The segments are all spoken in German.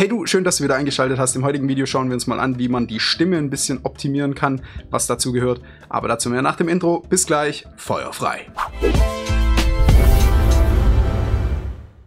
Hey du, schön, dass du wieder eingeschaltet hast. Im heutigen Video schauen wir uns mal an, wie man die Stimme ein bisschen optimieren kann, was dazu gehört. Aber dazu mehr nach dem Intro. Bis gleich, Feuer frei.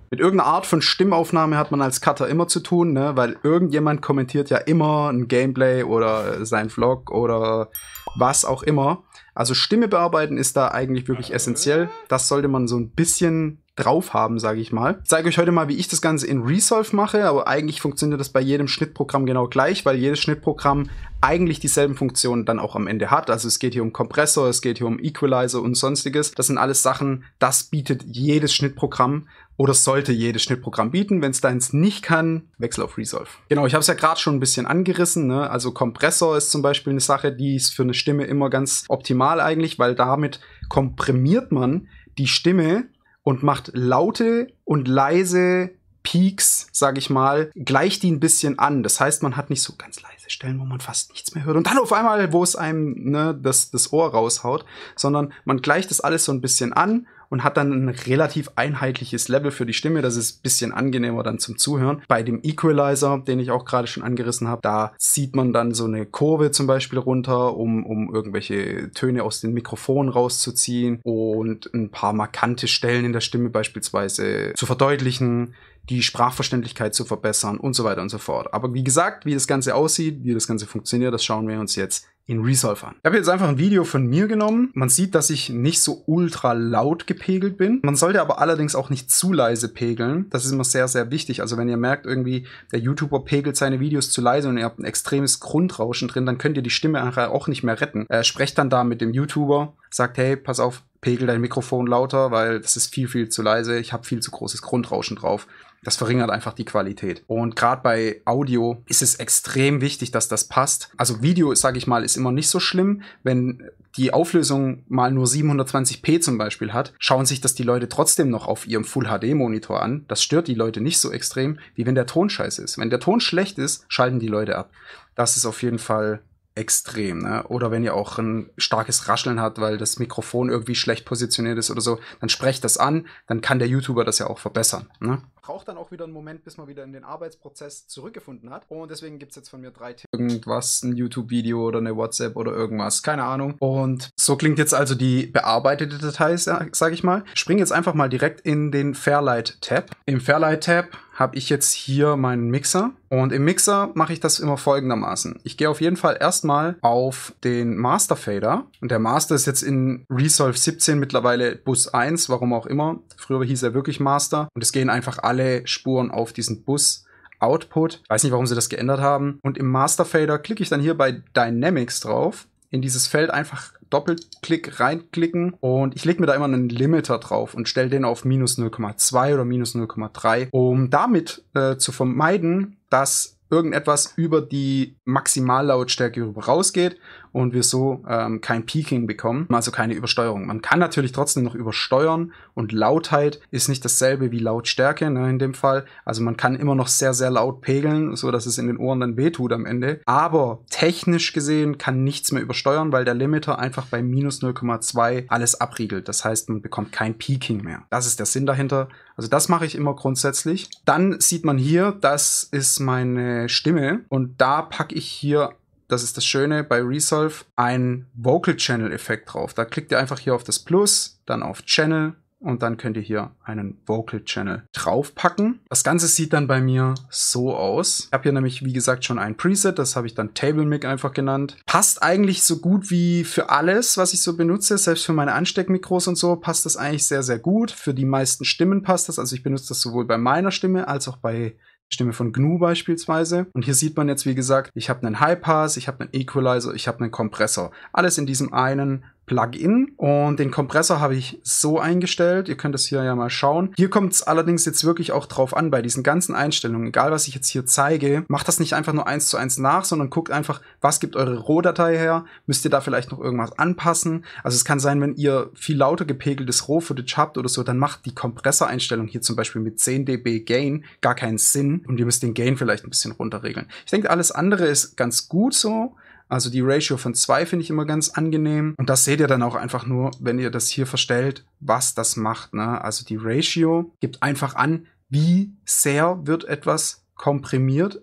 Mit irgendeiner Art von Stimmaufnahme hat man als Cutter immer zu tun, ne? weil irgendjemand kommentiert ja immer ein Gameplay oder sein Vlog oder was auch immer. Also Stimme bearbeiten ist da eigentlich wirklich essentiell. Das sollte man so ein bisschen drauf haben, sage ich mal. Ich zeige euch heute mal, wie ich das Ganze in Resolve mache, aber eigentlich funktioniert das bei jedem Schnittprogramm genau gleich, weil jedes Schnittprogramm eigentlich dieselben Funktionen dann auch am Ende hat. Also es geht hier um Kompressor, es geht hier um Equalizer und sonstiges. Das sind alles Sachen, das bietet jedes Schnittprogramm oder sollte jedes Schnittprogramm bieten. Wenn es deins nicht kann, wechsel auf Resolve. Genau, ich habe es ja gerade schon ein bisschen angerissen. Ne? Also Kompressor ist zum Beispiel eine Sache, die ist für eine Stimme immer ganz optimal eigentlich, weil damit komprimiert man die Stimme und macht laute und leise Peaks, sage ich mal, gleicht die ein bisschen an. Das heißt, man hat nicht so ganz leise Stellen, wo man fast nichts mehr hört und dann auf einmal, wo es einem ne, das, das Ohr raushaut, sondern man gleicht das alles so ein bisschen an und hat dann ein relativ einheitliches Level für die Stimme. Das ist ein bisschen angenehmer dann zum Zuhören. Bei dem Equalizer, den ich auch gerade schon angerissen habe, da sieht man dann so eine Kurve zum Beispiel runter, um, um irgendwelche Töne aus den Mikrofonen rauszuziehen und ein paar markante Stellen in der Stimme beispielsweise zu verdeutlichen die Sprachverständlichkeit zu verbessern und so weiter und so fort. Aber wie gesagt, wie das Ganze aussieht, wie das Ganze funktioniert, das schauen wir uns jetzt in Resolve an. Ich habe jetzt einfach ein Video von mir genommen. Man sieht, dass ich nicht so ultra laut gepegelt bin. Man sollte aber allerdings auch nicht zu leise pegeln. Das ist immer sehr, sehr wichtig. Also wenn ihr merkt, irgendwie der YouTuber pegelt seine Videos zu leise und ihr habt ein extremes Grundrauschen drin, dann könnt ihr die Stimme auch nicht mehr retten. Äh, sprecht dann da mit dem YouTuber, sagt, hey, pass auf, pegel dein Mikrofon lauter, weil das ist viel, viel zu leise, ich habe viel zu großes Grundrauschen drauf. Das verringert einfach die Qualität. Und gerade bei Audio ist es extrem wichtig, dass das passt. Also Video, sage ich mal, ist immer nicht so schlimm. Wenn die Auflösung mal nur 720p zum Beispiel hat, schauen sich das die Leute trotzdem noch auf ihrem Full-HD-Monitor an. Das stört die Leute nicht so extrem, wie wenn der Ton scheiße ist. Wenn der Ton schlecht ist, schalten die Leute ab. Das ist auf jeden Fall extrem. Ne? Oder wenn ihr auch ein starkes Rascheln habt, weil das Mikrofon irgendwie schlecht positioniert ist oder so, dann sprecht das an, dann kann der YouTuber das ja auch verbessern. Ne? Braucht dann auch wieder einen Moment, bis man wieder in den Arbeitsprozess zurückgefunden hat. Und deswegen gibt es jetzt von mir drei Tipps. Irgendwas, ein YouTube-Video oder eine WhatsApp oder irgendwas, keine Ahnung. Und so klingt jetzt also die bearbeitete Datei, sage ich mal. Spring jetzt einfach mal direkt in den Fairlight-Tab. Im Fairlight-Tab habe ich jetzt hier meinen Mixer. Und im Mixer mache ich das immer folgendermaßen. Ich gehe auf jeden Fall erstmal auf den Master Fader. Und der Master ist jetzt in Resolve 17 mittlerweile Bus 1, warum auch immer. Früher hieß er wirklich Master. Und es gehen einfach alle Spuren auf diesen Bus. Output. Ich weiß nicht, warum sie das geändert haben. Und im Master Fader klicke ich dann hier bei Dynamics drauf in dieses Feld einfach Doppelklick reinklicken und ich lege mir da immer einen Limiter drauf und stelle den auf minus 0,2 oder minus 0,3, um damit äh, zu vermeiden, dass irgendetwas über die Maximallautstärke rausgeht und wir so ähm, kein Peaking bekommen, also keine Übersteuerung. Man kann natürlich trotzdem noch übersteuern und Lautheit ist nicht dasselbe wie Lautstärke ne, in dem Fall. Also man kann immer noch sehr, sehr laut pegeln, so dass es in den Ohren dann wehtut am Ende. Aber technisch gesehen kann nichts mehr übersteuern, weil der Limiter einfach bei minus 0,2 alles abriegelt. Das heißt, man bekommt kein Peaking mehr. Das ist der Sinn dahinter. Also das mache ich immer grundsätzlich. Dann sieht man hier, das ist meine Stimme und da packe ich hier das ist das Schöne bei Resolve, ein Vocal Channel Effekt drauf. Da klickt ihr einfach hier auf das Plus, dann auf Channel und dann könnt ihr hier einen Vocal Channel draufpacken. Das Ganze sieht dann bei mir so aus. Ich habe hier nämlich, wie gesagt, schon ein Preset, das habe ich dann Table Mic einfach genannt. Passt eigentlich so gut wie für alles, was ich so benutze, selbst für meine Ansteckmikros und so, passt das eigentlich sehr, sehr gut. Für die meisten Stimmen passt das, also ich benutze das sowohl bei meiner Stimme als auch bei Stimme von GNU beispielsweise. Und hier sieht man jetzt, wie gesagt, ich habe einen High Pass, ich habe einen Equalizer, ich habe einen Kompressor. Alles in diesem einen Plugin und den Kompressor habe ich so eingestellt. Ihr könnt es hier ja mal schauen. Hier kommt es allerdings jetzt wirklich auch drauf an bei diesen ganzen Einstellungen. Egal, was ich jetzt hier zeige, macht das nicht einfach nur eins zu eins nach, sondern guckt einfach, was gibt eure Rohdatei her? Müsst ihr da vielleicht noch irgendwas anpassen? Also es kann sein, wenn ihr viel lauter gepegeltes Rohfootage habt oder so, dann macht die Kompressoreinstellung hier zum Beispiel mit 10 dB Gain gar keinen Sinn und ihr müsst den Gain vielleicht ein bisschen runterregeln. Ich denke, alles andere ist ganz gut so. Also die Ratio von 2 finde ich immer ganz angenehm. Und das seht ihr dann auch einfach nur, wenn ihr das hier verstellt, was das macht. Ne? Also die Ratio gibt einfach an, wie sehr wird etwas komprimiert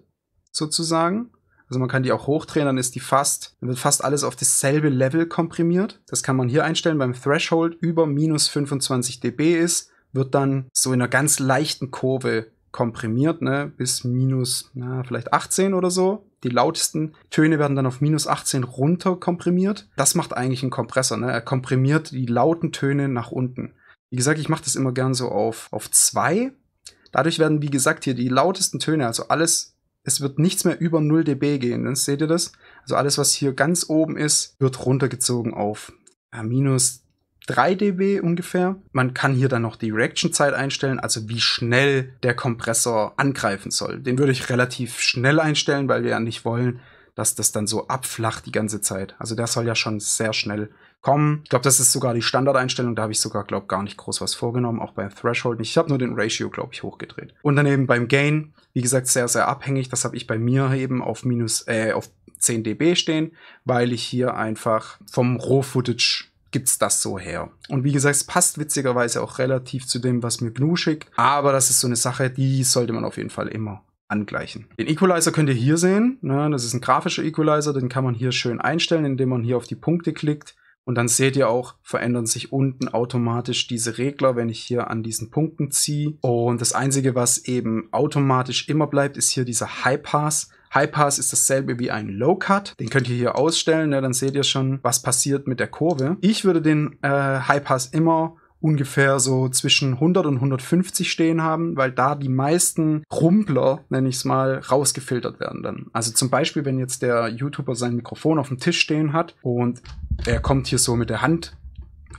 sozusagen. Also man kann die auch hochdrehen, dann ist die fast, dann wird fast alles auf dasselbe Level komprimiert. Das kann man hier einstellen beim Threshold über minus 25 dB ist, wird dann so in einer ganz leichten Kurve komprimiert, ne, bis minus, na, vielleicht 18 oder so die lautesten Töne werden dann auf minus 18 runter komprimiert. Das macht eigentlich ein Kompressor. Ne? Er komprimiert die lauten Töne nach unten. Wie gesagt, ich mache das immer gern so auf, auf zwei. Dadurch werden, wie gesagt, hier die lautesten Töne, also alles, es wird nichts mehr über 0 dB gehen. Dann ne? seht ihr das. Also alles, was hier ganz oben ist, wird runtergezogen auf äh, minus 3 dB ungefähr. Man kann hier dann noch die Reaction-Zeit einstellen, also wie schnell der Kompressor angreifen soll. Den würde ich relativ schnell einstellen, weil wir ja nicht wollen, dass das dann so abflacht die ganze Zeit. Also der soll ja schon sehr schnell kommen. Ich glaube, das ist sogar die Standardeinstellung. Da habe ich sogar, glaube ich, gar nicht groß was vorgenommen. Auch beim Threshold nicht. Ich habe nur den Ratio, glaube ich, hochgedreht. Und daneben beim Gain, wie gesagt, sehr, sehr abhängig. Das habe ich bei mir eben auf minus, äh, auf 10 dB stehen, weil ich hier einfach vom Roh-Footage gibt's das so her. Und wie gesagt, es passt witzigerweise auch relativ zu dem, was mir GNU schickt, aber das ist so eine Sache, die sollte man auf jeden Fall immer angleichen. Den Equalizer könnt ihr hier sehen, ne? das ist ein grafischer Equalizer, den kann man hier schön einstellen, indem man hier auf die Punkte klickt und dann seht ihr auch, verändern sich unten automatisch diese Regler, wenn ich hier an diesen Punkten ziehe. Und das Einzige, was eben automatisch immer bleibt, ist hier dieser High Pass. High Pass ist dasselbe wie ein Low Cut. Den könnt ihr hier ausstellen, ne? dann seht ihr schon, was passiert mit der Kurve. Ich würde den äh, High Pass immer ungefähr so zwischen 100 und 150 stehen haben, weil da die meisten Rumpler, nenne ich es mal, rausgefiltert werden dann. Also zum Beispiel, wenn jetzt der YouTuber sein Mikrofon auf dem Tisch stehen hat und er kommt hier so mit der Hand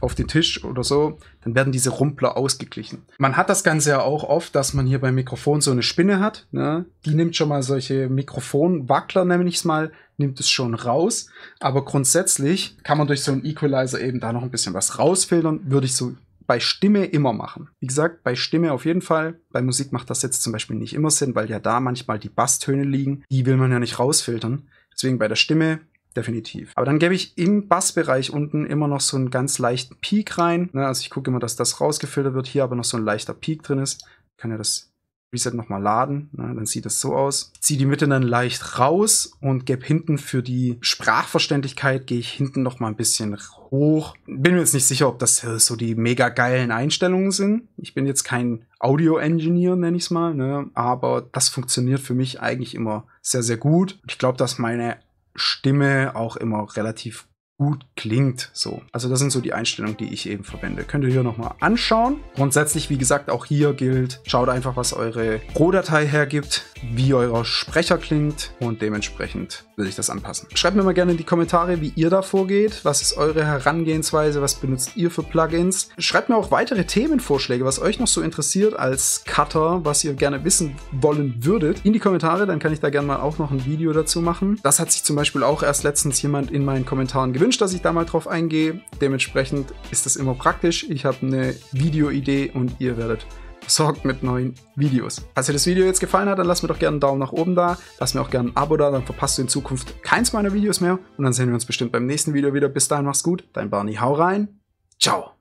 auf den Tisch oder so, dann werden diese Rumpler ausgeglichen. Man hat das Ganze ja auch oft, dass man hier beim Mikrofon so eine Spinne hat. Ne? Die nimmt schon mal solche Mikrofonwackler, nenne ich es mal, nimmt es schon raus. Aber grundsätzlich kann man durch so einen Equalizer eben da noch ein bisschen was rausfiltern, würde ich so bei Stimme immer machen. Wie gesagt, bei Stimme auf jeden Fall. Bei Musik macht das jetzt zum Beispiel nicht immer Sinn, weil ja da manchmal die Basstöne liegen. Die will man ja nicht rausfiltern. Deswegen bei der Stimme definitiv. Aber dann gebe ich im Bassbereich unten immer noch so einen ganz leichten Peak rein. Ne, also ich gucke immer, dass das rausgefiltert wird. Hier aber noch so ein leichter Peak drin ist. Ich kann ja das Reset nochmal laden. Na, ne, dann sieht das so aus. Zieh die Mitte dann leicht raus und gebe hinten für die Sprachverständlichkeit gehe ich hinten nochmal ein bisschen hoch. Bin mir jetzt nicht sicher, ob das äh, so die mega geilen Einstellungen sind. Ich bin jetzt kein Audio-Engineer, nenne ich es mal, ne? aber das funktioniert für mich eigentlich immer sehr, sehr gut. Ich glaube, dass meine Stimme auch immer relativ gut klingt. So, also das sind so die Einstellungen, die ich eben verwende. Könnt ihr hier nochmal anschauen. Grundsätzlich, wie gesagt, auch hier gilt, schaut einfach, was eure Rohdatei hergibt, wie euer Sprecher klingt und dementsprechend würde ich das anpassen. Schreibt mir mal gerne in die Kommentare, wie ihr da vorgeht. Was ist eure Herangehensweise? Was benutzt ihr für Plugins? Schreibt mir auch weitere Themenvorschläge, was euch noch so interessiert als Cutter, was ihr gerne wissen wollen würdet, in die Kommentare. Dann kann ich da gerne mal auch noch ein Video dazu machen. Das hat sich zum Beispiel auch erst letztens jemand in meinen Kommentaren gewünscht gewünscht, dass ich da mal drauf eingehe. Dementsprechend ist das immer praktisch. Ich habe eine Videoidee und ihr werdet versorgt mit neuen Videos. Falls dir das Video jetzt gefallen hat, dann lass mir doch gerne einen Daumen nach oben da, lass mir auch gerne ein Abo da, dann verpasst du in Zukunft keins meiner Videos mehr und dann sehen wir uns bestimmt beim nächsten Video wieder. Bis dahin, mach's gut, dein Barney, hau rein, ciao!